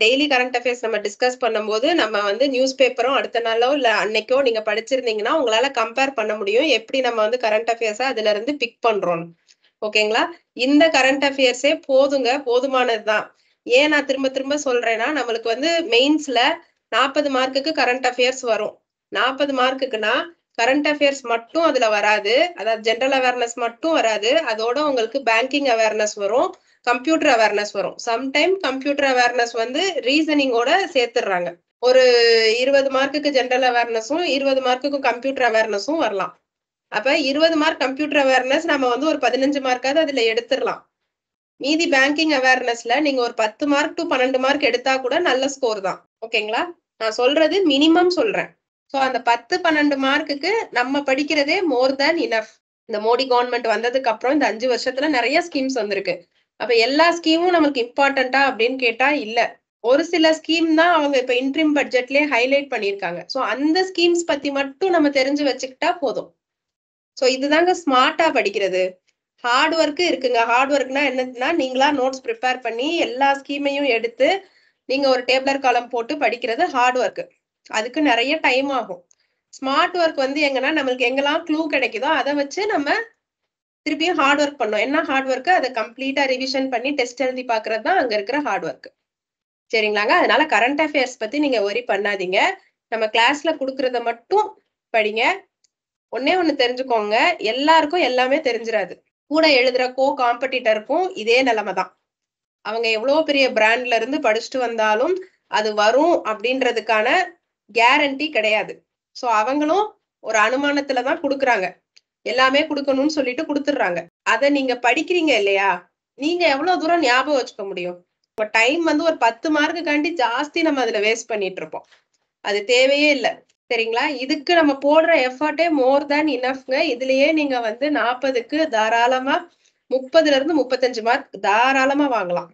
daily current affairs நம்ம discuss பண்ணும்போது நம்ம வந்து நியூஸ் பேப்பரும் அடுத்த நாளோ இல்ல அன்னைக்கோ நீங்க படிச்சிருந்தீங்கன்னா உங்களால கம்பேர் பண்ண முடியும் எப்படி நம்ம வந்து கரண்ட் அஃபேர்ஸை அதுல இருந்து பிக் பண்றோம் ஓகேங்களா இந்த கரண்ட் அஃபேர்ஸே போதுங்க போதுமானதுதான் ஏன் நான் திரும்ப திரும்ப சொல்றேன்னா நம்மளுக்கு வந்து மெயின்ஸ்ல நாற்பது மார்க்குக்கு கரண்ட் அஃபேர்ஸ் வரும் நாற்பது மார்க்குக்குன்னா கரண்ட் அஃபேர்ஸ் மட்டும் அதுல வராது அதாவது ஜென்ரல் அவேர்னஸ் மட்டும் வராது அதோட உங்களுக்கு பேங்கிங் அவேர்னஸ் வரும் கம்ப்யூட்டர் அவேர்னஸ் வரும் சம்டைம் கம்ப்யூட்டர் அவேர்னஸ் வந்து ரீசனிங்கோட சேர்த்துடுறாங்க ஒரு இருபது மார்க்குக்கு ஜென்ரல் அவேர்னஸும் இருபது மார்க்குக்கும் கம்ப்யூட்டர் அவேர்னஸும் வரலாம் அப்ப இருபது மார்க் கம்ப்யூட்டர் அவேர்னஸ் நம்ம வந்து ஒரு பதினஞ்சு மார்க்காவது அதுல எடுத்துடலாம் மீதி பேங்கிங் அவேர்னஸ்ல நீங்க ஒரு பத்து மார்க் டு பன்னெண்டு மார்க் எடுத்தா கூட நல்ல ஸ்கோர் தான் ஓகேங்களா நான் சொல்றது மினிமம் சொல்றேன் ஸோ அந்த பத்து பன்னெண்டு மார்க்குக்கு நம்ம படிக்கிறதே மோர் தேன் இனஃப் இந்த மோடி கவர்மெண்ட் வந்ததுக்கு அப்புறம் இந்த அஞ்சு வருஷத்துல நிறைய ஸ்கீம்ஸ் வந்திருக்கு அப்ப எல்லா ஸ்கீமும் நமக்கு இம்பார்ட்டண்டா அப்படின்னு கேட்டா இல்ல ஒரு சில ஸ்கீம் தான் அவங்க இப்ப இன்ட்ரிம் பட்ஜெட்லயே ஹைலைட் பண்ணிருக்காங்க சோ அந்த ஸ்கீம்ஸ் பத்தி மட்டும் நம்ம தெரிஞ்சு வச்சுக்கிட்டா போதும் சோ இதுதாங்க ஸ்மார்ட்டா படிக்கிறது ஹார்ட் ஒர்க்கு இருக்குங்க ஹார்ட் ஒர்க்னா என்னதுன்னா நீங்களா நோட்ஸ் ப்ரிப்பேர் பண்ணி எல்லா ஸ்கீமையும் எடுத்து நீங்க ஒரு டேபிளர் காலம் போட்டு படிக்கிறது ஹார்ட் ஒர்க்கு அதுக்கு நிறைய டைம் ஆகும் ஸ்மார்ட் ஒர்க் வந்து எங்கன்னா நம்மளுக்கு எங்கெல்லாம் க்ளூ கிடைக்குதோ அதை வச்சு நம்ம திருப்பியும் ஹார்ட் ஒர்க் பண்ணும் என்ன ஹார்ட் ஒர்க்கு அதை கம்ப்ளீட்டா ரிவிஷன் பண்ணி டெஸ்ட் எழுதி பாக்குறது தான் அங்க இருக்கிற ஹார்ட் ஒர்க் சரிங்களாங்க அதனால கரண்ட் அஃபேர்ஸ் பத்தி நீங்க ஒரி பண்ணாதீங்க நம்ம கிளாஸ்ல கொடுக்கறத மட்டும் படிங்க ஒன்னே ஒண்ணு தெரிஞ்சுக்கோங்க எல்லாருக்கும் எல்லாமே தெரிஞ்சிடாது கூட எழுதுற கோ காம்படிட்டருக்கும் இதே நிலைமை தான் அவங்க எவ்வளவு பெரிய பிராண்ட்ல இருந்து படிச்சுட்டு வந்தாலும் அது வரும் அப்படின்றதுக்கான கேரண்டி கிடையாது ஸோ அவங்களும் ஒரு அனுமானத்துல தான் கொடுக்குறாங்க எல்லாமே கொடுக்கணும்னு சொல்லிட்டு கொடுத்துடுறாங்க அதை நீங்க படிக்கிறீங்க இல்லையா நீங்க எவ்வளவு தூரம் ஞாபகம் வச்சுக்க முடியும் இப்போ டைம் வந்து ஒரு பத்து மார்க்குக்காண்டி ஜாஸ்தி நம்ம அதுல வேஸ்ட் பண்ணிட்டு இருப்போம் அது தேவையே இல்லை சரிங்களா இதுக்கு நம்ம போடுற எஃபர்ட்டே மோர் தேன் இனஃப்ங்க இதுலயே நீங்க வந்து நாற்பதுக்கு தாராளமா முப்பதுல இருந்து முப்பத்தஞ்சு மார்க் தாராளமா வாங்கலாம்